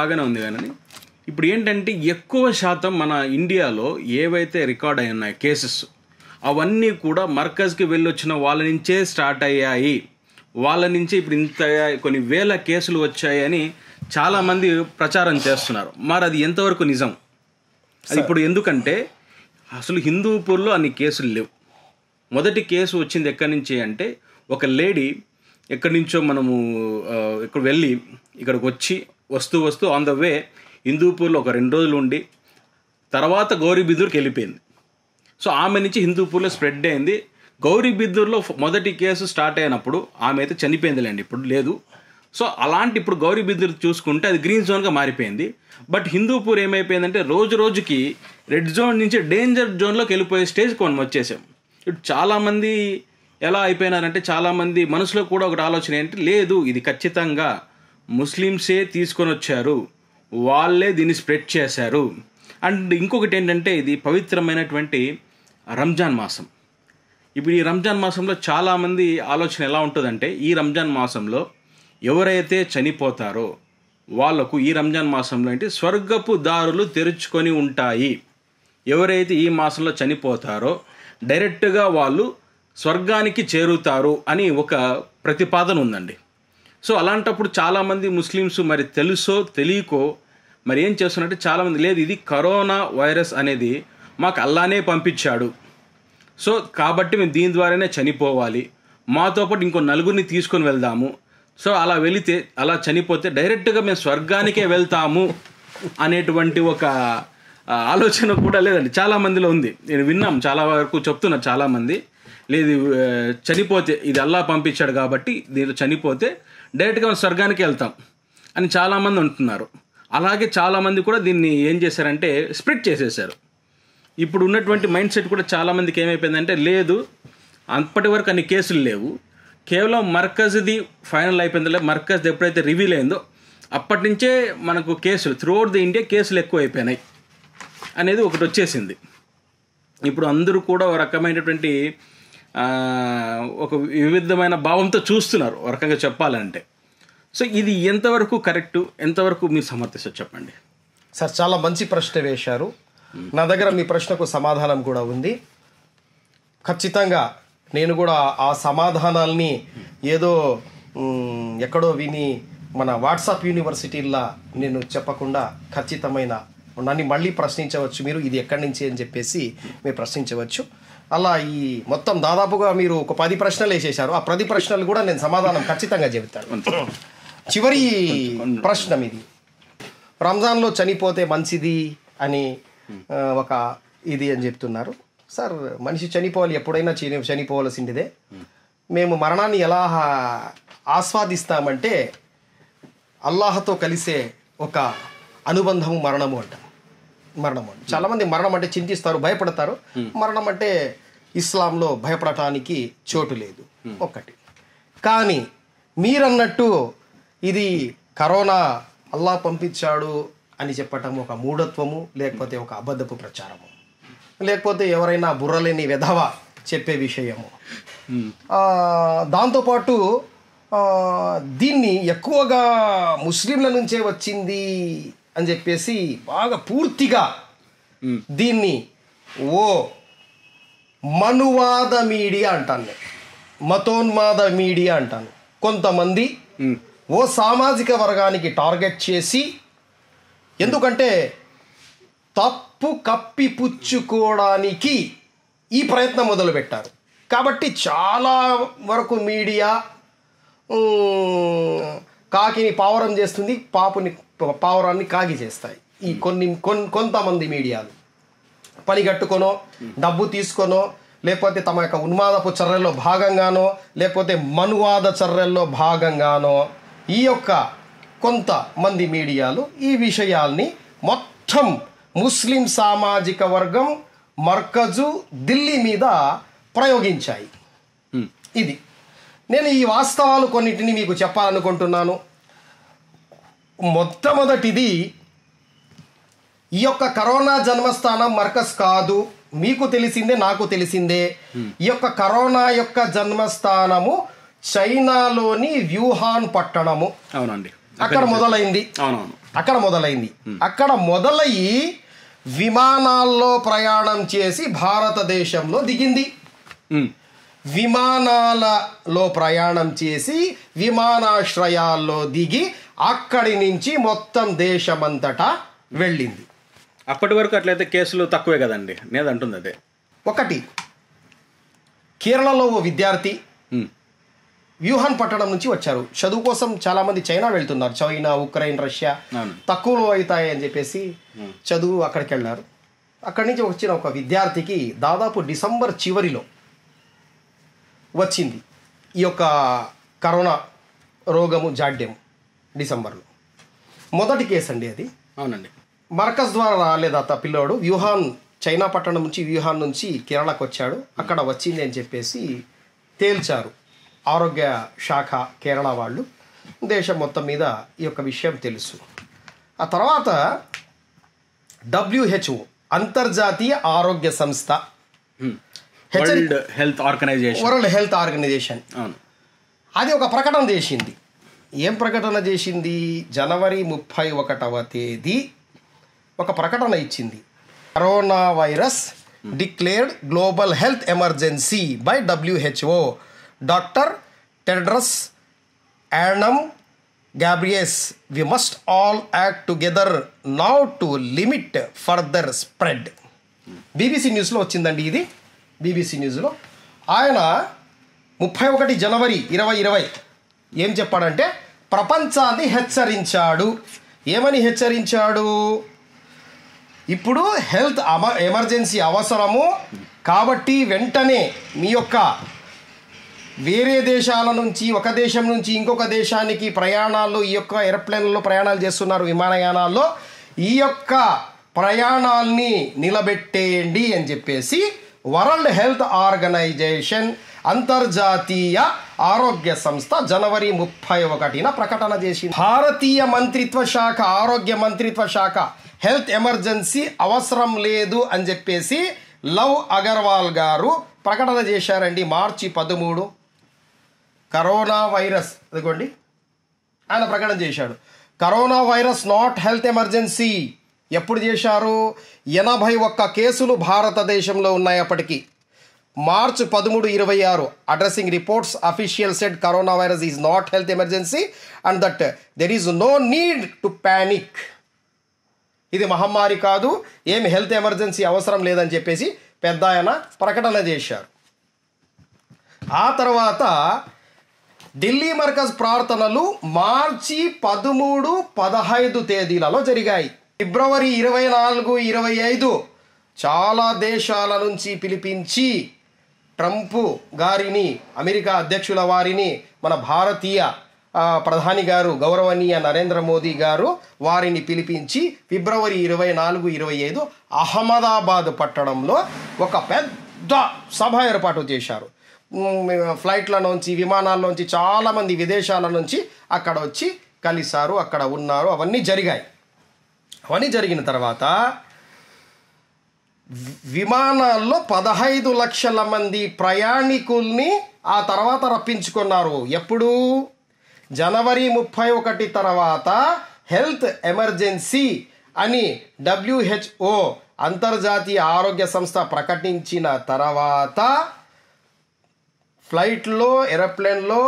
బాగానే ఉంది కానీ ఇప్పుడు ఏంటంటే ఎక్కువ శాతం మన ఇండియాలో ఏవైతే రికార్డ్ అయి ఉన్నాయి కేసెస్ అవన్నీ కూడా మర్కజ్కి వెళ్ళొచ్చిన వాళ్ళ నుంచే స్టార్ట్ అయ్యాయి వాళ్ళ నుంచి ఇప్పుడు ఇంత కొన్ని వేల కేసులు వచ్చాయని చాలామంది ప్రచారం చేస్తున్నారు మరి అది ఎంతవరకు నిజం అది ఇప్పుడు ఎందుకంటే అసలు హిందూపూర్లో అన్ని కేసులు లేవు మొదటి కేసు వచ్చింది ఎక్కడి నుంచి అంటే ఒక లేడీ ఎక్కడి నుంచో మనము ఇక్కడ వెళ్ళి ఇక్కడికి వచ్చి వస్తూ వస్తూ ఆన్ ద వే హిందూపూర్లో ఒక రెండు రోజులు ఉండి తర్వాత గౌరీబిదూర్కి వెళ్ళిపోయింది సో ఆమె నుంచి హిందూపూర్లో స్ప్రెడ్ అయింది గౌరీబిద్దూర్లో మొదటి కేసు స్టార్ట్ అయినప్పుడు ఆమె అయితే చనిపోయిందిలేండి ఇప్పుడు లేదు సో అలాంటి ఇప్పుడు గౌరీ బిందులు చూసుకుంటే అది గ్రీన్ జోన్గా మారిపోయింది బట్ హిందూపూర్ ఏమైపోయిందంటే రోజు రోజుకి రెడ్ జోన్ నుంచి డేంజర్ జోన్లోకి వెళ్ళిపోయే స్టేజ్ కొన్ని వచ్చేసాం ఇటు చాలామంది ఎలా అయిపోయినారంటే చాలామంది మనసులో కూడా ఒకటి ఆలోచన ఏంటి లేదు ఇది ఖచ్చితంగా ముస్లిమ్సే తీసుకొని వచ్చారు వాళ్ళే దీన్ని స్ప్రెడ్ చేశారు అండ్ ఇంకొకటి ఏంటంటే ఇది పవిత్రమైనటువంటి రంజాన్ మాసం ఇప్పుడు ఈ రంజాన్ మాసంలో చాలామంది ఆలోచన ఎలా ఉంటుందంటే ఈ రంజాన్ మాసంలో ఎవరైతే చనిపోతారో వాళ్లకు ఈ రంజాన్ మాసంలో అంటే స్వర్గపు దారులు తెరుచుకొని ఉంటాయి ఎవరైతే ఈ మాసంలో చనిపోతారో డైరెక్ట్గా వాళ్ళు స్వర్గానికి చేరుతారు అని ఒక ప్రతిపాదన ఉందండి సో అలాంటప్పుడు చాలామంది ముస్లిమ్స్ మరి తెలుసో తెలియకో మరి ఏం చేస్తున్నట్టే చాలామంది లేదు ఇది కరోనా వైరస్ అనేది మాకు అల్లానే పంపించాడు సో కాబట్టి మేము దీని ద్వారానే చనిపోవాలి మాతో పాటు ఇంకో నలుగురిని తీసుకొని వెళ్దాము సో అలా వెళితే అలా చనిపోతే డైరెక్ట్గా మేము స్వర్గానికే వెళ్తాము అనేటువంటి ఒక ఆలోచన కూడా లేదండి చాలా మందిలో ఉంది నేను విన్నాం చాలా వరకు చెప్తున్నా చాలా మంది లేదు చనిపోతే ఇది అల్లా పంపించాడు కాబట్టి దీనిలో చనిపోతే డైరెక్ట్గా స్వర్గానికి వెళ్తాం అని చాలామంది ఉంటున్నారు అలాగే చాలామంది కూడా దీన్ని ఏం చేశారంటే స్ప్రెడ్ చేసేసారు ఇప్పుడు ఉన్నటువంటి మైండ్ సెట్ కూడా చాలామందికి ఏమైపోయిందంటే లేదు అప్పటి వరకు అన్ని కేసులు లేవు కేవలం మర్కజ్ది ఫైనల్ అయిపోయింది మర్కజ్ ఎప్పుడైతే రివీల్ అయిందో అప్పటి నుంచే మనకు కేసులు త్రూఅవుట్ ది ఇండియా కేసులు ఎక్కువ అయిపోయినాయి అనేది ఒకటి వచ్చేసింది ఇప్పుడు అందరూ కూడా ఒక రకమైనటువంటి ఒక వివిధమైన భావంతో చూస్తున్నారు ఒక రకంగా చెప్పాలంటే సో ఇది ఎంతవరకు కరెక్టు ఎంతవరకు మీరు సమర్థిస్తారు చెప్పండి సార్ చాలా మంచి ప్రశ్న వేశారు నా దగ్గర మీ ప్రశ్నకు సమాధానం కూడా ఉంది ఖచ్చితంగా నేను కూడా ఆ సమాధానాల్ని ఏదో ఎక్కడో విని మన వాట్సాప్ యూనివర్సిటీల్లో నేను చెప్పకుండా ఖచ్చితమైన నన్ను మళ్ళీ ప్రశ్నించవచ్చు మీరు ఇది ఎక్కడి నుంచి అని చెప్పేసి మీరు ప్రశ్నించవచ్చు అలా ఈ మొత్తం దాదాపుగా మీరు ఒక పది ప్రశ్నలు వేసేశారు ఆ పది ప్రశ్నలు కూడా నేను సమాధానం ఖచ్చితంగా చెబుతాను చివరి ప్రశ్న ఇది రంజాన్లో చనిపోతే మంచిది అని ఒక ఇది అని చెప్తున్నారు సార్ మనిషి చనిపోవాలి ఎప్పుడైనా చని చనిపోవలసిందిదే మేము మరణాన్ని ఎలా ఆస్వాదిస్తామంటే అల్లాహతో కలిసే ఒక అనుబంధము మరణము అంట మరణము చాలామంది మరణం అంటే చింతిస్తారు భయపడతారు మరణం అంటే ఇస్లాంలో భయపడటానికి చోటు లేదు ఒకటి కానీ మీరన్నట్టు ఇది కరోనా అల్లా పంపించాడు అని చెప్పటం ఒక మూఢత్వము లేకపోతే ఒక అబద్ధపు ప్రచారము లేకపోతే ఎవరైనా బుర్రలేని విధవ చెప్పే విషయము దాంతోపాటు దీన్ని ఎక్కువగా ముస్లింల నుంచే వచ్చింది అని చెప్పేసి బాగా పూర్తిగా దీన్ని ఓ మనువాద మీడియా అంటాను నేను మతోన్మాద మీడియా అంటాను కొంతమంది ఓ సామాజిక వర్గానికి టార్గెట్ చేసి ఎందుకంటే తప్పు కప్పిపుచ్చుకోవడానికి ఈ ప్రయత్నం మొదలుపెట్టారు కాబట్టి చాలా వరకు మీడియా కాకిని పావురం చేస్తుంది పాపుని పావురాన్ని కాకి చేస్తాయి ఈ కొన్ని కొంతమంది మీడియాలు పనిగట్టుకొనో డబ్బు తీసుకొనో లేకపోతే తమ యొక్క ఉన్మాదపు చర్యల్లో భాగంగానో లేకపోతే మనువాద చర్యల్లో భాగంగానో ఈ యొక్క కొంతమంది మీడియాలు ఈ విషయాల్ని మొత్తం ముస్లిం సామాజిక వర్గం మర్కజు ఢిల్లీ మీద ప్రయోగించాయి ఇది నేను ఈ వాస్తవాలు కొన్నిటిని మీకు చెప్పాలనుకుంటున్నాను మొట్టమొదటిది ఈ యొక్క కరోనా జన్మస్థానం మర్కజ్ కాదు మీకు తెలిసిందే నాకు తెలిసిందే ఈ యొక్క కరోనా యొక్క జన్మస్థానము చైనాలోని వ్యూహాన్ పట్టణము అవునండి అక్కడ మొదలైంది అక్కడ మొదలైంది అక్కడ మొదలయ్యి విమానాల్లో ప్రయాణం చేసి భారతదేశంలో దిగింది విమానాలలో ప్రయాణం చేసి విమానాశ్రయాల్లో దిగి అక్కడి నుంచి మొత్తం దేశమంతటా వెళ్ళింది అప్పటి వరకు అట్లయితే కేసులు తక్కువే కదండి నేను అంటుంది అదే ఒకటి కేరళలో ఓ విద్యార్థి వ్యూహాన్ పట్టణం నుంచి వచ్చారు చదువు కోసం చాలా మంది చైనా వెళ్తున్నారు చైనా ఉక్రెయిన్ రష్యా తక్కువలో అవుతాయి అని చెప్పేసి చదువు అక్కడికి వెళ్ళారు అక్కడి నుంచి వచ్చిన ఒక విద్యార్థికి దాదాపు డిసెంబర్ చివరిలో వచ్చింది ఈ యొక్క కరోనా రోగము జాడ్యం డిసెంబర్లో మొదటి కేసు అండి అది అవునండి మర్కజ్ ద్వారా రాలేదు అత పిల్లోడు వ్యూహాన్ చైనా పట్టణం నుంచి వ్యూహాన్ నుంచి కేరళకు వచ్చాడు అక్కడ వచ్చింది అని చెప్పేసి తేల్చారు ఆరోగ్య శాఖ కేరళ వాళ్ళు దేశం మొత్తం మీద ఈ యొక్క విషయం తెలుసు ఆ తర్వాత డబ్ల్యూహెచ్ఓ అంతర్జాతీయ ఆరోగ్య సంస్థ world health organization world health organization అది ఒక ప్రకటన చేసింది ఏం ప్రకటన చేసింది జనవరి ముప్పై ఒకటవ తేదీ ఒక ప్రకటన ఇచ్చింది corona virus declared global health emergency by WHO doctor Tedros Adhanom Ghebreyesus. We must all act together now to limit further spread BBC న్యూస్లో వచ్చిందండి ఇది బీబీసీ న్యూస్లో ఆయన ముప్పై ఒకటి జనవరి ఇరవై ఇరవై ఏం చెప్పాడంటే ప్రపంచాన్ని హెచ్చరించాడు ఏమని హెచ్చరించాడు ఇప్పుడు హెల్త్ అమ ఎమర్జెన్సీ అవసరము కాబట్టి వెంటనే మీ యొక్క వేరే దేశాల నుంచి ఒక దేశం నుంచి ఇంకొక దేశానికి ప్రయాణాలు ఈ యొక్క ఏరోప్లేన్లో ప్రయాణాలు చేస్తున్నారు విమానయానాల్లో ఈ యొక్క ప్రయాణాల్ని నిలబెట్టేయండి అని చెప్పేసి వరల్డ్ హెల్త్ ఆర్గనైజేషన్ అంతర్జాతీయ ఆరోగ్య సంస్థ జనవరి ముప్పై ఒకటిన ప్రకటన చేసింది భారతీయ మంత్రిత్వ శాఖ ఆరోగ్య మంత్రిత్వ శాఖ హెల్త్ ఎమర్జెన్సీ అవసరం లేదు అని చెప్పేసి లవ్ అగర్వాల్ గారు ప్రకటన చేశారండి మార్చి పదమూడు కరోనా వైరస్ అదిగోండి ఆయన ప్రకటన చేశాడు corona virus not health emergency ఎప్పుడు చేశారు ఎనభై ఒక్క కేసులు భారతదేశంలో ఉన్నాయి మార్చ్ పదమూడు ఇరవై ఆరు addressing reports official set corona virus is not health emergency and that there is no need to panic ఇది మహమ్మారి కాదు ఏమి హెల్త్ ఎమర్జెన్సీ అవసరం లేదని చెప్పేసి పెద్ద ఆయన ప్రకటన చేశారు ఆ తర్వాత ఢిల్లీ మర్కజ్ ప్రార్థనలు మార్చి పదమూడు పదహైదు తేదీలలో జరిగాయి ఫిబ్రవరి ఇరవై నాలుగు ఇరవై ఐదు చాలా దేశాల నుంచి పిలిపించి ట్రంప్ గారిని అమెరికా అధ్యక్షుల వారిని మన భారతీయ ప్రధాని గారు గౌరవనీయ నరేంద్ర మోదీ గారు వారిని పిలిపించి ఫిబ్రవరి ఇరవై నాలుగు ఇరవై ఐదు అహ్మదాబాద్ పట్టణంలో ఒక పెద్ద సభ ఏర్పాటు చేశారు ఫ్లైట్ల నుంచి విమానాల నుంచి చాలామంది విదేశాల నుంచి అక్కడ వచ్చి కలిశారు అక్కడ ఉన్నారు అవన్నీ జరిగాయి అవన్నీ జరిగిన తర్వాత విమానాల్లో పదహైదు లక్షల మంది ప్రయాణికుల్ని ఆ తర్వాత రప్పించుకున్నారు ఎప్పుడు జనవరి ముప్పై ఒకటి తర్వాత హెల్త్ ఎమర్జెన్సీ అని డబ్ల్యూహెచ్ఓ అంతర్జాతీయ ఆరోగ్య సంస్థ ప్రకటించిన తర్వాత ఫ్లైట్లో ఎరోప్లేన్లో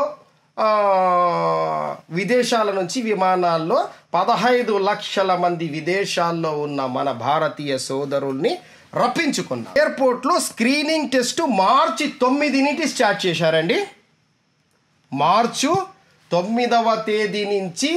విదేశాల నుంచి విమానాల్లో పదహైదు లక్షల మంది విదేశాల్లో ఉన్న మన భారతీయ సోదరుల్ని రప్పించుకున్నాం ఎయిర్పోర్ట్లో స్క్రీనింగ్ టెస్ట్ మార్చి తొమ్మిది నుంచి స్టార్ట్ చేశారండి మార్చు తొమ్మిదవ తేదీ నుంచి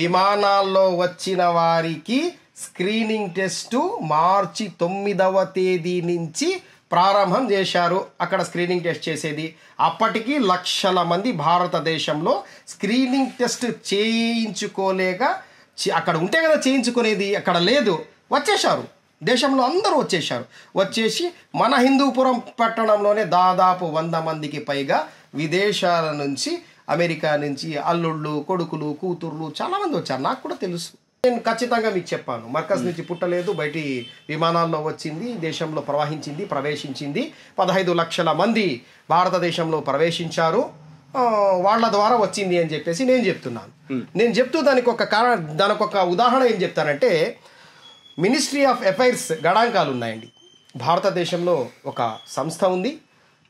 విమానాల్లో వచ్చిన వారికి స్క్రీనింగ్ టెస్టు మార్చి తొమ్మిదవ తేదీ నుంచి ప్రారంభం చేశారు అక్కడ స్క్రీనింగ్ టెస్ట్ చేసేది అప్పటికి లక్షల మంది భారతదేశంలో స్క్రీనింగ్ టెస్ట్ చేయించుకోలేక అక్కడ ఉంటే కదా చేయించుకునేది అక్కడ లేదు వచ్చేశారు దేశంలో అందరూ వచ్చేశారు వచ్చేసి మన హిందూపురం పట్టణంలోనే దాదాపు వంద మందికి పైగా విదేశాల నుంచి అమెరికా నుంచి అల్లుళ్ళు కొడుకులు కూతుర్లు చాలామంది వచ్చారు నాకు కూడా తెలుసు నేను ఖచ్చితంగా మీకు చెప్పాను మర్కజ్ నుంచి పుట్టలేదు బయటి విమానాల్లో వచ్చింది దేశంలో ప్రవహించింది ప్రవేశించింది పదహైదు లక్షల మంది భారతదేశంలో ప్రవేశించారు వాళ్ళ ద్వారా వచ్చింది అని చెప్పేసి నేను చెప్తున్నాను నేను చెప్తూ దానికి ఒక కారణ దానికి ఒక ఉదాహరణ ఏం చెప్తానంటే మినిస్ట్రీ ఆఫ్ ఎఫైర్స్ గణాంకాలు ఉన్నాయండి భారతదేశంలో ఒక సంస్థ ఉంది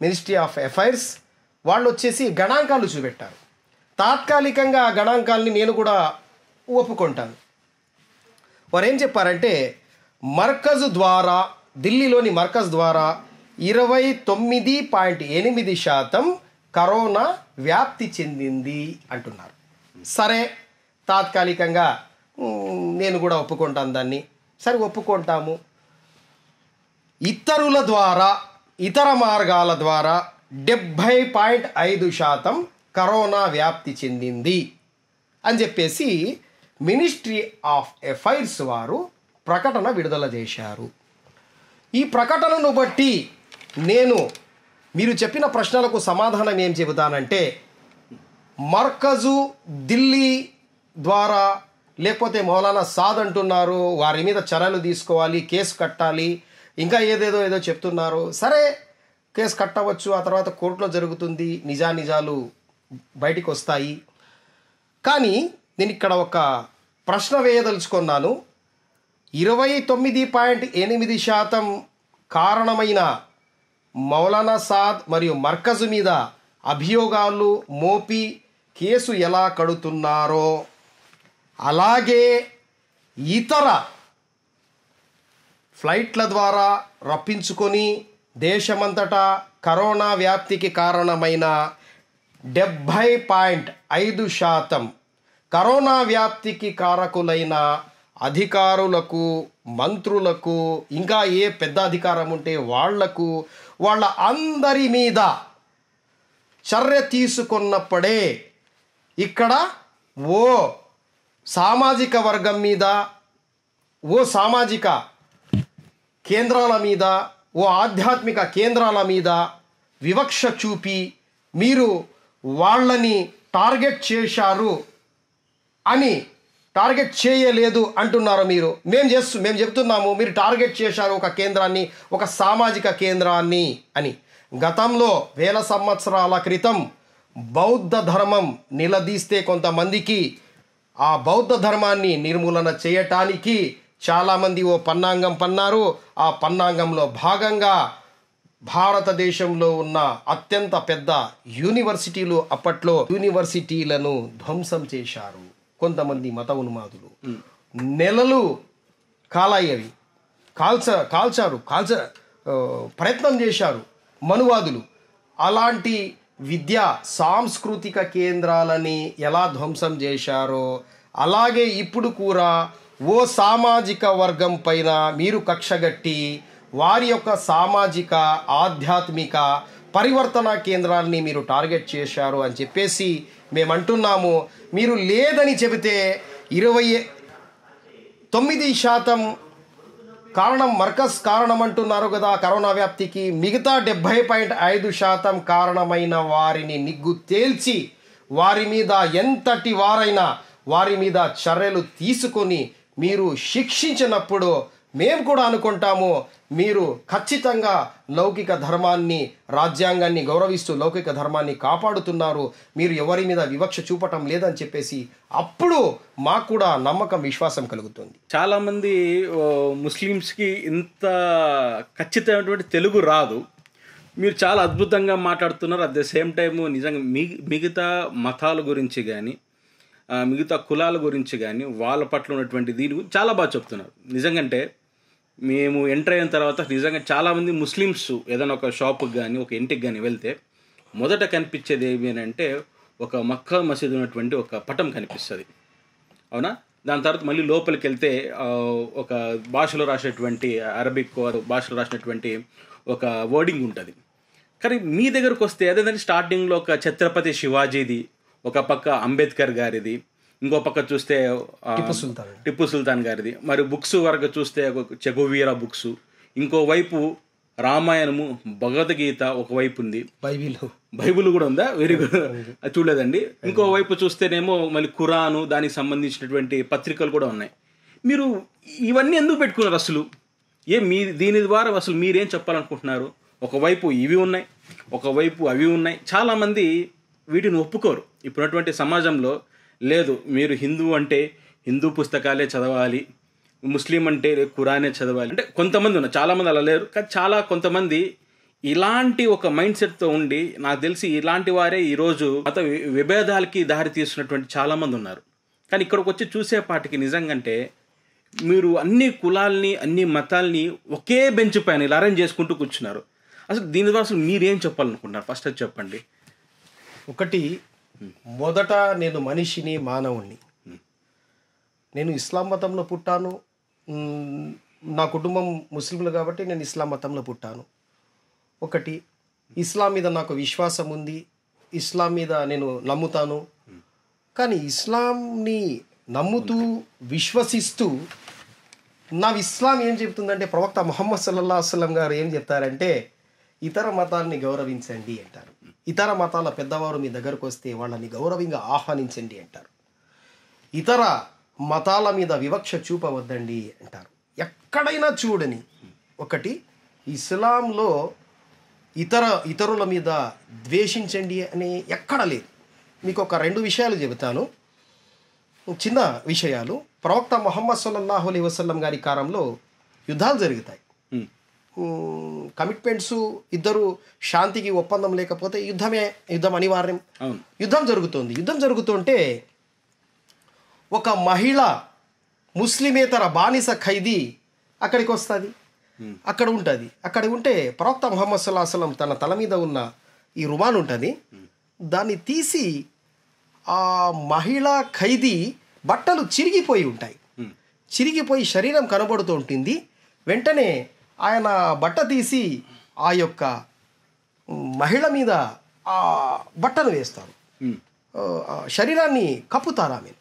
మినిస్ట్రీ ఆఫ్ ఎఫైర్స్ వాళ్ళు వచ్చేసి గణాంకాలు చూపెట్టారు తాత్కాలికంగా ఆ గణాంకాల్ని నేను కూడా ఒప్పుకుంటాను వారు ఏం చెప్పారంటే మర్కజ్ ద్వారా ఢిల్లీలోని మర్కజ్ ద్వారా ఇరవై తొమ్మిది పాయింట్ ఎనిమిది శాతం కరోనా వ్యాప్తి చెందింది అంటున్నారు సరే తాత్కాలికంగా నేను కూడా ఒప్పుకుంటాను దాన్ని సరే ఒప్పుకుంటాము ఇతరుల ద్వారా ఇతర మార్గాల ద్వారా డెబ్భై పాయింట్ ఐదు శాతం కరోనా వ్యాప్తి చెందింది అని చెప్పేసి మినిస్ట్రీ ఆఫ్ ఎఫైర్స్ వారు ప్రకటన విడుదల చేశారు ఈ ప్రకటనను బట్టి నేను మీరు చెప్పిన ప్రశ్నలకు సమాధానం ఏం చెబుతానంటే మర్కజు ఢిల్లీ ద్వారా లేకపోతే మౌలానా సాద్ అంటున్నారు వారి మీద చర్యలు తీసుకోవాలి కేసు కట్టాలి ఇంకా ఏదేదో ఏదో చెప్తున్నారు సరే కేసు కట్టవచ్చు ఆ తర్వాత కోర్టులో జరుగుతుంది నిజానిజాలు బయటికి వస్తాయి కానీ నేను ఇక్కడ ఒక ప్రశ్న వేయదలుచుకున్నాను ఇరవై తొమ్మిది పాయింట్ ఎనిమిది శాతం కారణమైన మౌలానా సాద్ మరియు మర్కజు మీద అభియోగాలు మోపి కేసు ఎలా కడుతున్నారో అలాగే ఇతర ఫ్లైట్ల ద్వారా రప్పించుకొని దేశమంతటా కరోనా వ్యాప్తికి కారణమైన డెబ్భై పాయింట్ ఐదు శాతం కరోనా వ్యాప్తికి కారకులైన అధికారులకు మంత్రులకు ఇంకా ఏ పెద్ద అధికారం ఉంటే వాళ్లకు వాళ్ళ అందరి మీద చర్య తీసుకున్నప్పుడే ఇక్కడ ఓ సామాజిక వర్గం మీద ఓ సామాజిక కేంద్రాల మీద ఓ ఆధ్యాత్మిక కేంద్రాల మీద వివక్ష చూపి మీరు వాళ్ళని టార్గెట్ చేశారు అని టార్గెట్ చేయలేదు అంటున్నారు మీరు మేము చేస్తు మేము చెప్తున్నాము మీరు టార్గెట్ చేశారు ఒక కేంద్రాన్ని ఒక సామాజిక కేంద్రాన్ని అని గతంలో వేల సంవత్సరాల క్రితం బౌద్ధ ధర్మం నిలదీస్తే కొంతమందికి ఆ బౌద్ధ ధర్మాన్ని నిర్మూలన చేయటానికి చాలామంది ఓ పన్నాంగం పన్నారు ఆ పన్నాంగంలో భాగంగా భారతదేశంలో ఉన్న అత్యంత పెద్ద యూనివర్సిటీలు అప్పట్లో యూనివర్సిటీలను ధ్వంసం చేశారు కొంతమంది మత ఉన్మాదులు నెలలు కాలయ్యవి కాల్చ కాల్చారు కాల్చ ప్రయత్నం చేశారు మనువాదులు అలాంటి విద్యా సాంస్కృతిక కేంద్రాలని ఎలా ధ్వంసం చేశారో అలాగే ఇప్పుడు కూడా ఓ సామాజిక వర్గం పైన మీరు కక్షగట్టి వారి యొక్క సామాజిక ఆధ్యాత్మిక పరివర్తన కేంద్రాన్ని మీరు టార్గెట్ చేశారు అని చెప్పేసి మేమంటున్నాము మీరు లేదని చెబితే ఇరవై తొమ్మిది శాతం కారణం మర్కస్ కారణం అంటున్నారు కదా కరోనా వ్యాప్తికి మిగతా డెబ్భై పాయింట్ ఐదు శాతం కారణమైన వారిని నిగ్గు తేల్చి వారి మీద ఎంతటి వారైనా వారి మీద చర్యలు తీసుకొని మీరు శిక్షించినప్పుడు మేము కూడా అనుకుంటాము మీరు ఖచ్చితంగా లౌకిక ధర్మాన్ని రాజ్యాంగాన్ని గౌరవిస్తూ లౌకిక ధర్మాన్ని కాపాడుతున్నారు మీరు ఎవరి మీద వివక్ష చూపటం లేదని చెప్పేసి అప్పుడు మాకు కూడా నమ్మకం విశ్వాసం కలుగుతుంది చాలామంది ముస్లిమ్స్కి ఇంత ఖచ్చితమైనటువంటి తెలుగు రాదు మీరు చాలా అద్భుతంగా మాట్లాడుతున్నారు అట్ ద సేమ్ టైము నిజంగా మిగతా మతాల గురించి కానీ మిగతా కులాల గురించి కానీ వాళ్ళ పట్ల ఉన్నటువంటి దీని చాలా బాగా చెప్తున్నారు నిజంగా అంటే మేము ఎంటర్ అయిన తర్వాత నిజంగా చాలామంది ముస్లిమ్స్ ఏదైనా ఒక షాప్కి కానీ ఒక ఇంటికి కానీ వెళ్తే మొదట కనిపించేది ఏమి అంటే ఒక మక్కా మసీద్ ఉన్నటువంటి ఒక పటం కనిపిస్తుంది అవునా దాని తర్వాత మళ్ళీ లోపలికి వెళ్తే ఒక భాషలో రాసినటువంటి అరబిక్ భాషలో రాసినటువంటి ఒక వర్డింగ్ ఉంటుంది కానీ మీ దగ్గరకు వస్తే అదేదంటే స్టార్టింగ్లో ఒక ఛత్రపతి శివాజీది ఒక పక్క అంబేద్కర్ గారిది ఇంకో పక్క చూస్తే టిప్పు సుల్తాన్ టిప్పు సుల్తాన్ గారిది మరి బుక్స్ వరకు చూస్తే చెగువీరా బుక్స్ ఇంకోవైపు రామాయణము భగవద్గీత ఒకవైపు ఉంది బైబిల్ బైబిల్ కూడా ఉందా వెరీ గుడ్ చూడలేదండి ఇంకోవైపు చూస్తేనేమో మళ్ళీ ఖురాను దానికి సంబంధించినటువంటి పత్రికలు కూడా ఉన్నాయి మీరు ఇవన్నీ ఎందుకు పెట్టుకున్నారు అసలు ఏ మీ దీని ద్వారా అసలు మీరేం చెప్పాలనుకుంటున్నారు ఒకవైపు ఇవి ఉన్నాయి ఒకవైపు అవి ఉన్నాయి చాలామంది వీటిని ఒప్పుకోరు ఇప్పుడున్నటువంటి సమాజంలో లేదు మీరు హిందూ అంటే హిందూ పుస్తకాలే చదవాలి ముస్లిం అంటే కురానే చదవాలి అంటే కొంతమంది ఉన్నారు చాలామంది అలా లేరు కానీ చాలా కొంతమంది ఇలాంటి ఒక మైండ్ సెట్తో ఉండి నాకు తెలిసి ఇలాంటి వారే ఈరోజు మత విభేదాలకి దారి తీస్తున్నటువంటి చాలామంది ఉన్నారు కానీ ఇక్కడికి వచ్చి చూసేపాటికి నిజంగంటే మీరు అన్ని కులాల్ని అన్ని మతాల్ని ఒకే బెంచ్ పైన ఇలా అరేంజ్ చేసుకుంటూ కూర్చున్నారు అసలు దీని ద్వారా అసలు మీరేం చెప్పాలనుకుంటున్నారు ఫస్ట్ అది చెప్పండి ఒకటి మొదట నేను మనిషిని మానవుణ్ణి నేను ఇస్లాం మతంలో పుట్టాను నా కుటుంబం ముస్లింలు కాబట్టి నేను ఇస్లాం మతంలో పుట్టాను ఒకటి ఇస్లాం మీద నాకు విశ్వాసం ఉంది ఇస్లాం మీద నేను నమ్ముతాను కానీ ఇస్లాంని నమ్ముతూ విశ్వసిస్తూ నా ఇస్లాం ఏం చెప్తుందంటే ప్రవక్త మొహమ్మద్ సల్లల్లా అస్సలం గారు ఏం చెప్తారంటే ఇతర మతాన్ని గౌరవించండి అంటారు ఇతర మతాల పెద్దవారు మీ దగ్గరకు వస్తే వాళ్ళని గౌరవంగా ఆహ్వానించండి అంటారు ఇతర మతాల మీద వివక్ష చూపవద్దండి అంటారు ఎక్కడైనా చూడని ఒకటి ఇస్లాంలో ఇతర ఇతరుల మీద ద్వేషించండి అని ఎక్కడ లేదు మీకు ఒక రెండు విషయాలు చెబుతాను చిన్న విషయాలు ప్రవక్త మొహమ్మద్ సల్లల్లాహు అలీ వసల్లం గారి కాలంలో యుద్ధాలు జరుగుతాయి కమిట్మెంట్స్ ఇద్దరు శాంతికి ఒప్పందం లేకపోతే యుద్ధమే యుద్ధం అనివార్యం యుద్ధం జరుగుతుంది యుద్ధం జరుగుతుంటే ఒక మహిళ ముస్లిమేతర బానిస ఖైదీ అక్కడికి వస్తుంది అక్కడ ఉంటుంది అక్కడ ఉంటే ప్రవక్త సుల్లా అసలం తన తల మీద ఉన్న ఈ రుమాన్ ఉంటుంది దాన్ని తీసి ఆ మహిళా ఖైదీ బట్టలు చిరిగిపోయి ఉంటాయి చిరిగిపోయి శరీరం కనబడుతూ ఉంటుంది వెంటనే ఆయన బట్ట తీసి ఆ యొక్క మహిళ మీద ఆ బట్టను వేస్తారు శరీరాన్ని కప్పుతారు ఆమె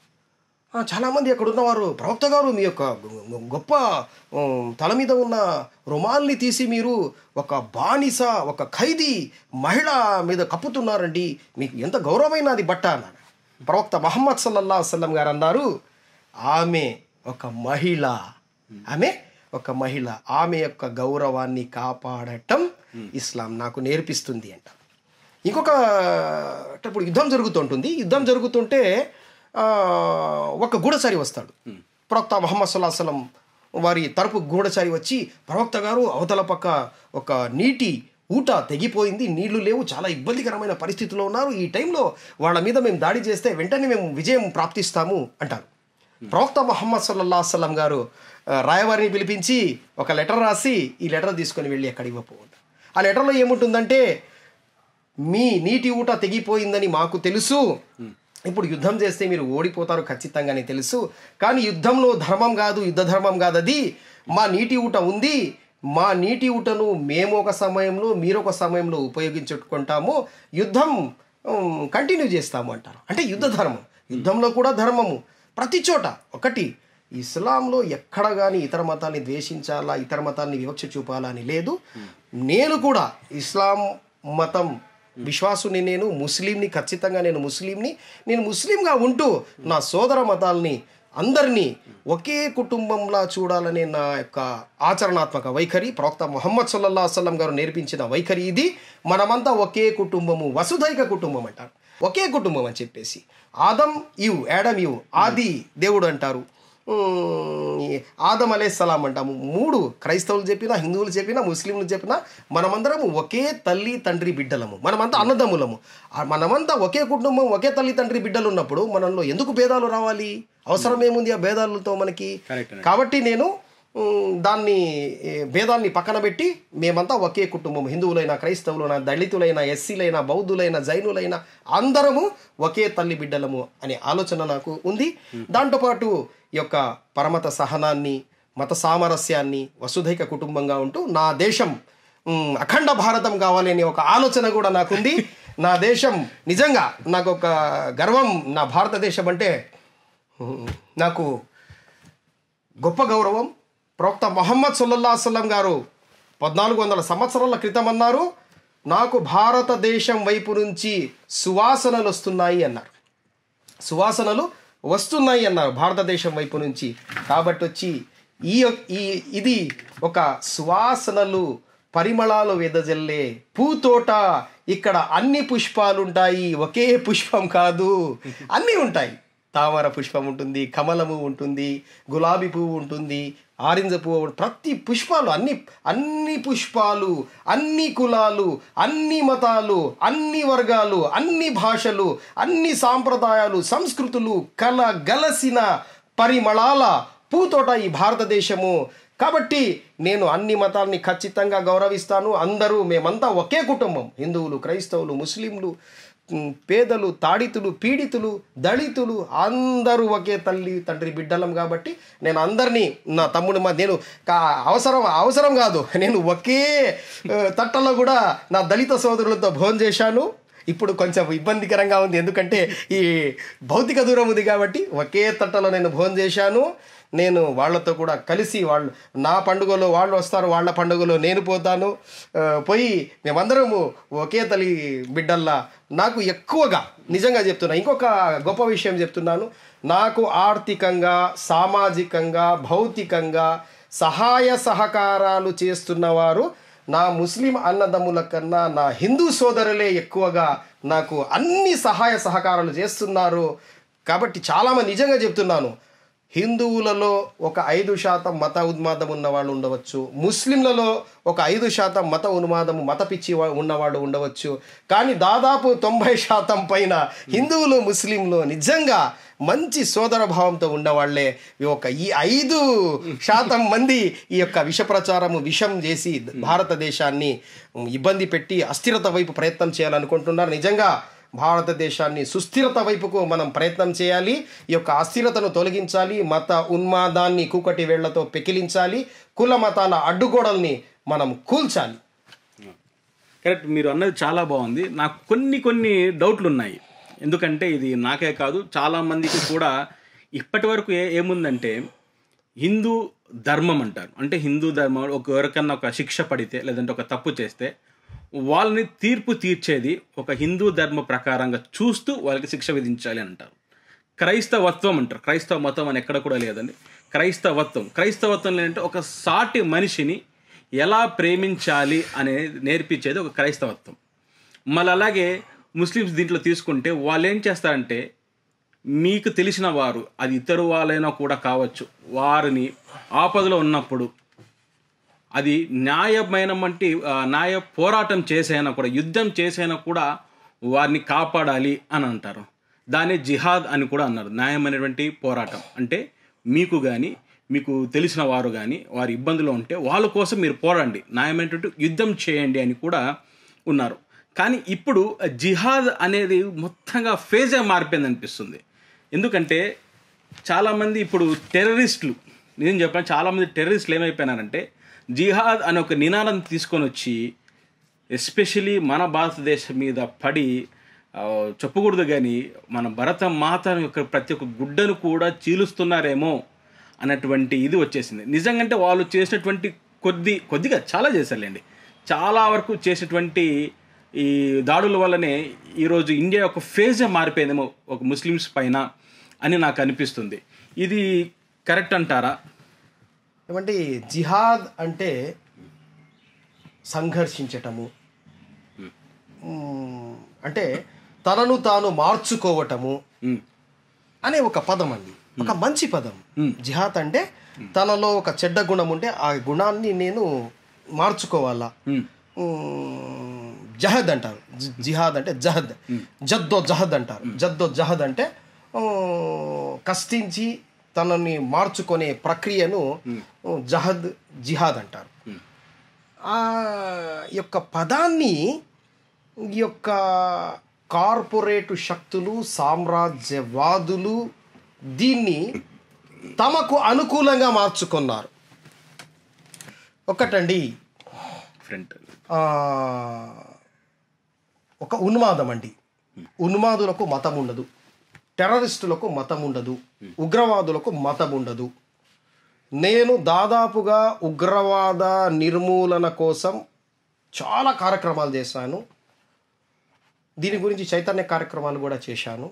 చాలామంది అక్కడ ఉన్నవారు ప్రవక్త గారు మీ యొక్క గొప్ప తల మీద ఉన్న రుమాల్ని తీసి మీరు ఒక బానిస ఒక ఖైదీ మహిళ మీద కప్పుతున్నారండి మీకు ఎంత గౌరవమైన అది బట్ట అన్నాడు ప్రవక్త మహమ్మద్ సల్లల్లా వసలం గారు అన్నారు ఆమె ఒక మహిళ ఆమె ఒక మహిళ ఆమె యొక్క గౌరవాన్ని కాపాడటం ఇస్లాం నాకు నేర్పిస్తుంది అంట ఇంకొక ఇప్పుడు యుద్ధం జరుగుతుంటుంది యుద్ధం జరుగుతుంటే ఒక గూఢచారి వస్తాడు ప్రవక్త మహమ్మద్ సుల్లాహలం వారి తరపు గూఢచారి వచ్చి ప్రవక్త గారు అవతల పక్క ఒక నీటి ఊట తెగిపోయింది నీళ్లు లేవు చాలా ఇబ్బందికరమైన పరిస్థితిలో ఉన్నారు ఈ టైంలో వాళ్ళ మీద మేము దాడి చేస్తే వెంటనే మేము విజయం ప్రాప్తిస్తాము అంటారు ప్రవక్త మొహమ్మద్ సల్లల్లా సలం గారు రాయవారిని పిలిపించి ఒక లెటర్ రాసి ఈ లెటర్ తీసుకొని వెళ్ళి అక్కడ ఇవ్వపోవద్దు ఆ లెటర్లో ఏముంటుందంటే మీ నీటి ఊట తెగిపోయిందని మాకు తెలుసు ఇప్పుడు యుద్ధం చేస్తే మీరు ఓడిపోతారు ఖచ్చితంగానే తెలుసు కానీ యుద్ధంలో ధర్మం కాదు యుద్ధ ధర్మం కాదు అది మా నీటి ఊట ఉంది మా నీటి ఊటను మేము ఒక సమయంలో మీరు ఒక సమయంలో ఉపయోగించుకుంటాము యుద్ధం కంటిన్యూ చేస్తాము అంటారు అంటే యుద్ధ ధర్మం యుద్ధంలో కూడా ధర్మము ప్రతి చోట ఒకటి ఇస్లాంలో ఎక్కడ కానీ ఇతర మతాన్ని ద్వేషించాలా ఇతర మతాన్ని వివక్ష చూపాలా అని లేదు నేను కూడా ఇస్లాం మతం విశ్వాసుని నేను ముస్లింని ఖచ్చితంగా నేను ముస్లింని నేను ముస్లింగా ఉంటూ నా సోదర మతాల్ని అందరినీ ఒకే కుటుంబంలా చూడాలనే నా యొక్క ఆచరణాత్మక వైఖరి ప్రవక్త మొహమ్మద్ సల్లల్లా అసలం గారు నేర్పించిన వైఖరి ఇది మనమంతా ఒకే కుటుంబము వసుధైక కుటుంబం అంటారు ఒకే కుటుంబం అని చెప్పేసి ఆదం ఇవ్ యాడమ్ ఇవ్ ఆది దేవుడు అంటారు ఆదం సలాం అంటాము మూడు క్రైస్తవులు చెప్పినా హిందువులు చెప్పినా ముస్లింలు చెప్పినా మనమందరం ఒకే తల్లి తండ్రి బిడ్డలము మనమంతా అన్నదమ్ములము మనమంతా ఒకే కుటుంబం ఒకే తల్లి తండ్రి బిడ్డలు ఉన్నప్పుడు మనలో ఎందుకు భేదాలు రావాలి అవసరం ఏముంది ఆ భేదాలతో మనకి కాబట్టి నేను దాన్ని భేదాన్ని పక్కన పెట్టి మేమంతా ఒకే కుటుంబం హిందువులైన క్రైస్తవులైన దళితులైన ఎస్సీలైన బౌద్ధులైన జైనులైన అందరము ఒకే తల్లి బిడ్డలము అనే ఆలోచన నాకు ఉంది దాంతోపాటు ఈ యొక్క పరమత సహనాన్ని మత సామరస్యాన్ని వసుధైక కుటుంబంగా ఉంటూ నా దేశం అఖండ భారతం కావాలనే ఒక ఆలోచన కూడా నాకుంది నా దేశం నిజంగా నాకు ఒక గర్వం నా భారతదేశం అంటే నాకు గొప్ప గౌరవం ప్రవక్త మొహమ్మద్ సుల్లల్లా అసలం గారు పద్నాలుగు వందల సంవత్సరాల క్రితం అన్నారు నాకు భారతదేశం వైపు నుంచి సువాసనలు వస్తున్నాయి అన్నారు సువాసనలు వస్తున్నాయి అన్నారు భారతదేశం వైపు నుంచి కాబట్టి వచ్చి ఈ ఇది ఒక సువాసనలు పరిమళాలు వెదజల్లే పూతోట ఇక్కడ అన్ని పుష్పాలుంటాయి ఒకే పుష్పం కాదు అన్నీ ఉంటాయి తామర పుష్పం ఉంటుంది కమలము ఉంటుంది గులాబీ పువ్వు ఉంటుంది ఆరెంజ పువ్వు ప్రతి పుష్పాలు అన్ని అన్ని పుష్పాలు అన్ని కులాలు అన్ని మతాలు అన్ని వర్గాలు అన్ని భాషలు అన్ని సాంప్రదాయాలు సంస్కృతులు కల గలసిన పరిమళాల పూతోట ఈ భారతదేశము కాబట్టి నేను అన్ని మతాలని ఖచ్చితంగా గౌరవిస్తాను అందరూ మేమంతా ఒకే కుటుంబం హిందువులు క్రైస్తవులు ముస్లింలు పేదలు తాడితులు పీడితులు దళితులు అందరూ ఒకే తల్లి తండ్రి బిడ్డలం కాబట్టి నేను అందరినీ నా తమ్ముడు మా నేను అవసరం అవసరం కాదు నేను ఒకే తట్టలో కూడా నా దళిత సోదరులతో భోజనం చేశాను ఇప్పుడు కొంచెం ఇబ్బందికరంగా ఉంది ఎందుకంటే ఈ భౌతిక దూరం ఉంది కాబట్టి ఒకే తట్టలో నేను భోజనం చేశాను నేను వాళ్ళతో కూడా కలిసి వాళ్ళు నా పండుగలో వాళ్ళు వస్తారు వాళ్ళ పండుగలో నేను పోతాను పోయి మేమందరము ఒకే తల్లి బిడ్డల్లా నాకు ఎక్కువగా నిజంగా చెప్తున్నా ఇంకొక గొప్ప విషయం చెప్తున్నాను నాకు ఆర్థికంగా సామాజికంగా భౌతికంగా సహాయ సహకారాలు చేస్తున్నవారు నా ముస్లిం అన్నదమ్ముల కన్నా నా హిందూ సోదరులే ఎక్కువగా నాకు అన్ని సహాయ సహకారాలు చేస్తున్నారు కాబట్టి చాలామంది నిజంగా చెప్తున్నాను హిందువులలో ఒక ఐదు శాతం మత ఉన్మాదం ఉన్నవాళ్ళు ఉండవచ్చు ముస్లింలలో ఒక ఐదు శాతం మత ఉన్మాదము మత పిచ్చి ఉన్నవాళ్ళు ఉండవచ్చు కానీ దాదాపు తొంభై శాతం పైన హిందువులు ముస్లింలు నిజంగా మంచి సోదర భావంతో ఉన్నవాళ్లే ఒక ఈ ఐదు శాతం మంది ఈ యొక్క విష ప్రచారము విషం చేసి భారతదేశాన్ని ఇబ్బంది పెట్టి అస్థిరత వైపు ప్రయత్నం చేయాలనుకుంటున్నారు నిజంగా భారతదేశాన్ని సుస్థిరత వైపుకు మనం ప్రయత్నం చేయాలి ఈ యొక్క అస్థిరతను తొలగించాలి మత ఉన్మాదాన్ని కూకటి వేళ్లతో పెకిలించాలి కుల మతాల అడ్డుగోడల్ని మనం కూల్చాలి కరెక్ట్ మీరు అన్నది చాలా బాగుంది నాకు కొన్ని కొన్ని డౌట్లు ఉన్నాయి ఎందుకంటే ఇది నాకే కాదు చాలామందికి కూడా ఇప్పటి వరకు ఏ ఏముందంటే హిందూ ధర్మం అంటారు అంటే హిందూ ధర్మం ఒక ఎవరికన్నా ఒక శిక్ష పడితే లేదంటే ఒక తప్పు చేస్తే వాళ్ళని తీర్పు తీర్చేది ఒక హిందూ ధర్మ ప్రకారంగా చూస్తూ వాళ్ళకి శిక్ష విధించాలి అంటారు క్రైస్తవత్వం అంటారు క్రైస్తవ మతం అని ఎక్కడ కూడా లేదండి క్రైస్తవత్వం క్రైస్తవత్వం ఏంటంటే ఒక సాటి మనిషిని ఎలా ప్రేమించాలి అనే నేర్పించేది ఒక క్రైస్తవత్వం మళ్ళీ అలాగే ముస్లిమ్స్ దీంట్లో తీసుకుంటే వాళ్ళు ఏం చేస్తారంటే మీకు తెలిసిన వారు అది ఇతరు వాళ్ళైనా కూడా కావచ్చు వారిని ఆపదలో ఉన్నప్పుడు అది న్యాయమైన వంటి న్యాయ పోరాటం చేసైనా కూడా యుద్ధం చేసైనా కూడా వారిని కాపాడాలి అని అంటారు దాన్ని జిహాద్ అని కూడా అన్నారు న్యాయమైనటువంటి పోరాటం అంటే మీకు కానీ మీకు తెలిసిన వారు కానీ వారి ఇబ్బందులు ఉంటే వాళ్ళ కోసం మీరు పోరండి న్యాయమైనటువంటి యుద్ధం చేయండి అని కూడా ఉన్నారు కానీ ఇప్పుడు జిహాద్ అనేది మొత్తంగా ఫేజే మారిపోయింది అనిపిస్తుంది ఎందుకంటే చాలామంది ఇప్పుడు టెర్రరిస్టులు నేను చెప్పాను చాలామంది టెర్రరిస్టులు ఏమైపోయినారంటే జిహాద్ అనే ఒక నినాదం తీసుకొని వచ్చి ఎస్పెషలీ మన భారతదేశం మీద పడి చెప్పకూడదు కానీ మన భరత మాత యొక్క ప్రతి ఒక్క గుడ్డను కూడా చీలుస్తున్నారేమో అన్నటువంటి ఇది వచ్చేసింది నిజంగంటే వాళ్ళు చేసినటువంటి కొద్ది కొద్దిగా చాలా చేశారులేండి చాలా వరకు చేసినటువంటి ఈ దాడుల వల్లనే ఈరోజు ఇండియా యొక్క ఫేజే మారిపోయిందేమో ఒక ముస్లిమ్స్ పైన అని నాకు అనిపిస్తుంది ఇది కరెక్ట్ అంటారా ఏమంటే జిహాద్ అంటే సంఘర్షించటము అంటే తనను తాను మార్చుకోవటము అనే ఒక పదం అండి ఒక మంచి పదం జిహాద్ అంటే తనలో ఒక చెడ్డ గుణం ఉంటే ఆ గుణాన్ని నేను మార్చుకోవాలా జహద్ అంటారు జిహాద్ అంటే జహద్ జద్దో జహద్ అంటారు జద్దో జహద్ అంటే కష్టించి తనని మార్చుకునే ప్రక్రియను జహద్ జిహాద్ అంటారు ఆ యొక్క పదాన్ని ఈ యొక్క కార్పొరేట్ శక్తులు సామ్రాజ్యవాదులు దీన్ని తమకు అనుకూలంగా మార్చుకున్నారు ఒకటండి ఒక ఉన్మాదం అండి ఉన్మాదులకు మతం ఉండదు టెర్రరిస్టులకు మతం ఉండదు ఉగ్రవాదులకు మతం ఉండదు నేను దాదాపుగా ఉగ్రవాద నిర్మూలన కోసం చాలా కార్యక్రమాలు చేశాను దీని గురించి చైతన్య కార్యక్రమాలు కూడా చేశాను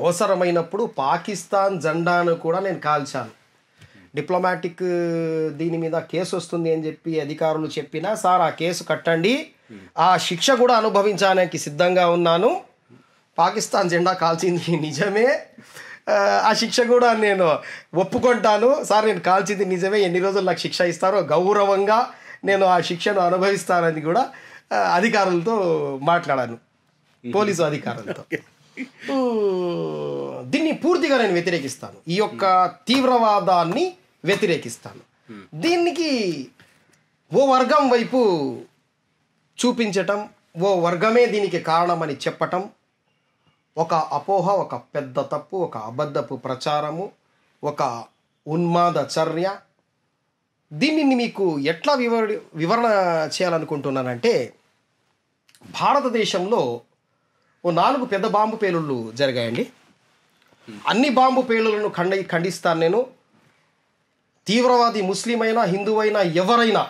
అవసరమైనప్పుడు పాకిస్తాన్ జెండాను కూడా నేను కాల్చాను డిప్లొమాటిక్ దీని మీద కేసు వస్తుంది అని చెప్పి అధికారులు చెప్పినా సార్ ఆ కేసు కట్టండి ఆ శిక్ష కూడా అనుభవించడానికి సిద్ధంగా ఉన్నాను పాకిస్తాన్ జెండా కాల్చింది నిజమే ఆ శిక్ష కూడా నేను ఒప్పుకుంటాను సార్ నేను కాల్చింది నిజమే ఎన్ని రోజులు నాకు శిక్ష ఇస్తారో గౌరవంగా నేను ఆ శిక్షను అనుభవిస్తానని కూడా అధికారులతో మాట్లాడాను పోలీసు అధికారులతో దీన్ని పూర్తిగా నేను వ్యతిరేకిస్తాను ఈ యొక్క తీవ్రవాదాన్ని వ్యతిరేకిస్తాను దీనికి ఓ వర్గం వైపు చూపించటం ఓ వర్గమే దీనికి కారణమని చెప్పటం ఒక అపోహ ఒక పెద్ద తప్పు ఒక అబద్ధపు ప్రచారము ఒక ఉన్మాద చర్య దీనిని మీకు ఎట్లా వివర వివరణ చేయాలనుకుంటున్నానంటే భారతదేశంలో ఓ నాలుగు పెద్ద బాంబు పేలుళ్ళు జరిగాయండి అన్ని బాంబు పేలులను ఖండి ఖండిస్తాను నేను తీవ్రవాది ముస్లిమైనా హిందువైనా ఎవరైనా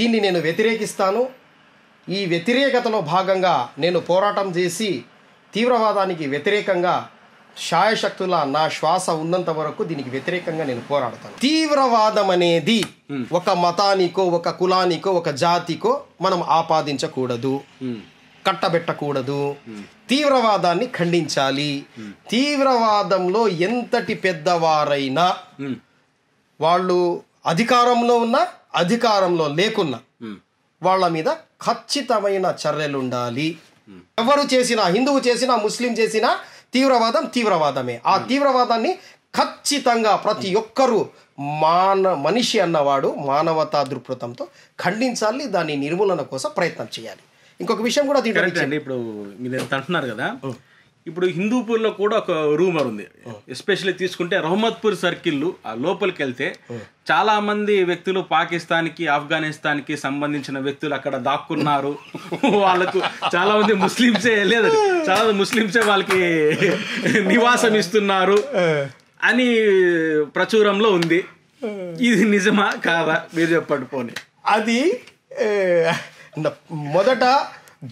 దీన్ని నేను వ్యతిరేకిస్తాను ఈ వ్యతిరేకతలో భాగంగా నేను పోరాటం చేసి తీవ్రవాదానికి వ్యతిరేకంగా శాయశక్తుల నా శ్వాస ఉన్నంత వరకు దీనికి వ్యతిరేకంగా నేను పోరాడతాను తీవ్రవాదం అనేది ఒక మతానికో ఒక కులానికో ఒక జాతికో మనం ఆపాదించకూడదు కట్టబెట్టకూడదు తీవ్రవాదాన్ని ఖండించాలి తీవ్రవాదంలో ఎంతటి పెద్దవారైనా వాళ్ళు అధికారంలో ఉన్నా అధికారంలో లేకున్నా వాళ్ళ మీద ఖచ్చితమైన చర్యలుండాలి ఎవరు చేసినా హిందువు చేసినా ముస్లిం చేసినా తీవ్రవాదం తీవ్రవాదమే ఆ hmm. తీవ్రవాదాన్ని ఖచ్చితంగా ప్రతి ఒక్కరూ మాన మనిషి అన్నవాడు మానవతా దృక్పథంతో ఖండించాలి దాని నిర్మూలన కోసం ప్రయత్నం చేయాలి ఇంకొక విషయం కూడా ఇప్పుడు మీరు అంటున్నారు కదా hmm. ఇప్పుడు హిందూపూర్లో కూడా ఒక రూమర్ ఉంది ఎస్పెషల్లీ తీసుకుంటే రహమద్పూర్ సర్కిల్ ఆ లోపలికి వెళ్తే చాలా మంది వ్యక్తులు పాకిస్తాన్కి ఆఫ్ఘనిస్తాన్కి సంబంధించిన వ్యక్తులు అక్కడ దాక్కున్నారు వాళ్ళకు చాలా మంది ముస్లింసే లేదు చాలా మంది ముస్లింసే వాళ్ళకి నివాసం ఇస్తున్నారు అని ప్రచురంలో ఉంది ఇది నిజమా కాదా మీరు చెప్పండి పోనీ అది మొదట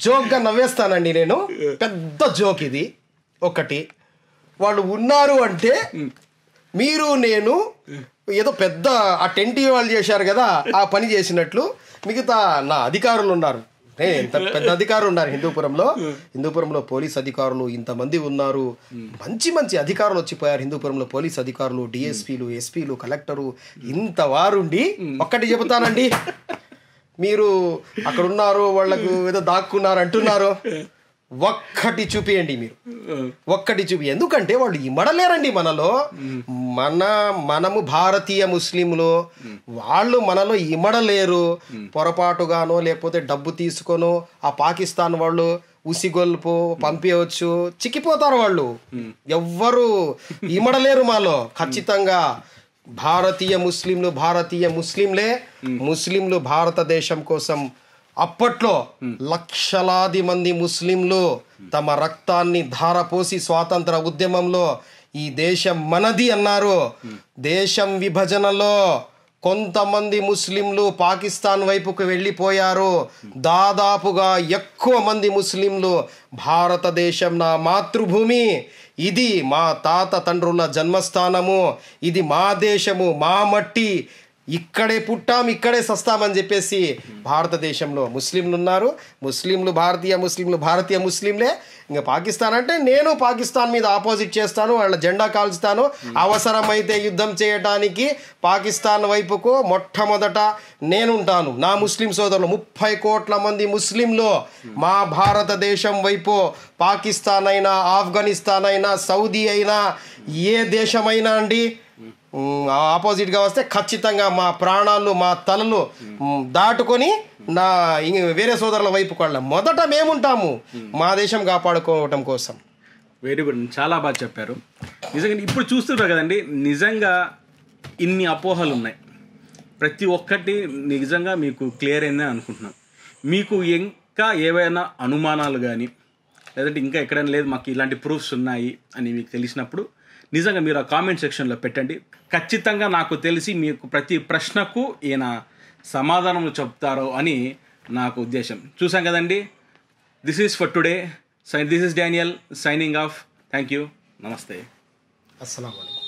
జోక్గా నవ్వేస్తానండి నేను పెద్ద జోక్ ఇది ఒకటి వాళ్ళు ఉన్నారు అంటే మీరు నేను ఏదో పెద్ద ఆ టెంట్ వాళ్ళు చేశారు కదా ఆ పని చేసినట్లు మిగతా నా అధికారులు ఉన్నారు ఎంత పెద్ద అధికారులు ఉన్నారు హిందూపురంలో హిందూపురంలో పోలీస్ అధికారులు ఇంతమంది ఉన్నారు మంచి మంచి అధికారులు వచ్చిపోయారు హిందూపురంలో పోలీస్ అధికారులు డిఎస్పీలు ఎస్పీలు కలెక్టరు ఇంత వారుండి ఒక్కటి చెబుతానండి మీరు అక్కడ ఉన్నారు వాళ్ళకు ఏదో దాక్కున్నారు అంటున్నారు ఒక్కటి చూపియండి మీరు ఒక్కటి చూపి ఎందుకంటే వాళ్ళు ఇమడలేరండి మనలో మన మనము భారతీయ ముస్లింలు వాళ్ళు మనలో ఇమడలేరు పొరపాటుగానో లేకపోతే డబ్బు తీసుకొను ఆ పాకిస్తాన్ వాళ్ళు ఉసిగొల్పు పంపించవచ్చు చిక్కిపోతారు వాళ్ళు ఎవ్వరు ఇమడలేరు మాలో ఖచ్చితంగా భారతీయ ముస్లింలు భారతీయ ముస్లింలే ముస్లింలు భారతదేశం కోసం అప్పట్లో లక్షలాది మంది ముస్లింలు తమ రక్తాన్ని ధారపోసి స్వాతంత్ర ఉద్యమంలో ఈ దేశం మనది అన్నారు దేశం విభజనలో కొంతమంది ముస్లింలు పాకిస్తాన్ వైపుకు వెళ్ళిపోయారు దాదాపుగా ఎక్కువ మంది ముస్లింలు భారతదేశం నా మాతృభూమి ఇది మా తాత తండ్రుల జన్మస్థానము ఇది మా దేశము మా మట్టి ఇక్కడే పుట్టాం ఇక్కడే సస్తామని చెప్పేసి భారతదేశంలో ముస్లింలు ఉన్నారు ముస్లింలు భారతీయ ముస్లింలు భారతీయ ముస్లింలే ఇంకా పాకిస్తాన్ అంటే నేను పాకిస్తాన్ మీద ఆపోజిట్ చేస్తాను వాళ్ళ జెండా కాల్చుతాను అవసరమైతే యుద్ధం చేయటానికి పాకిస్తాన్ వైపుకు మొట్టమొదట నేనుంటాను నా ముస్లిం సోదరులు ముప్పై కోట్ల మంది ముస్లింలు మా భారతదేశం వైపు పాకిస్తాన్ అయినా ఆఫ్ఘనిస్తాన్ అయినా సౌదీ అయినా ఏ దేశమైనా అండి ఆపోజిట్గా వస్తే ఖచ్చితంగా మా ప్రాణాలు మా తలలు దాటుకొని నా వేరే సోదరుల వైపు వాళ్ళ మొదట మేముంటాము మా దేశం కాపాడుకోవటం కోసం వెరీ గుడ్ చాలా బాగా చెప్పారు నిజంగా ఇప్పుడు చూస్తున్నారు కదండి నిజంగా ఇన్ని అపోహలు ఉన్నాయి ప్రతి ఒక్కటి నిజంగా మీకు క్లియర్ అయిందని అనుకుంటున్నాను మీకు ఇంకా ఏవైనా అనుమానాలు కానీ లేదంటే ఇంకా ఎక్కడైనా లేదు మాకు ఇలాంటి ప్రూఫ్స్ ఉన్నాయి అని మీకు తెలిసినప్పుడు నిజంగా మీరు ఆ కామెంట్ సెక్షన్లో పెట్టండి ఖచ్చితంగా నాకు తెలిసి మీకు ప్రతి ప్రశ్నకు ఈయన సమాధానం చెప్తారు అని నాకు ఉద్దేశం చూసాం కదండి this is for today sign this is Daniel signing off thank you నమస్తే అస్సలం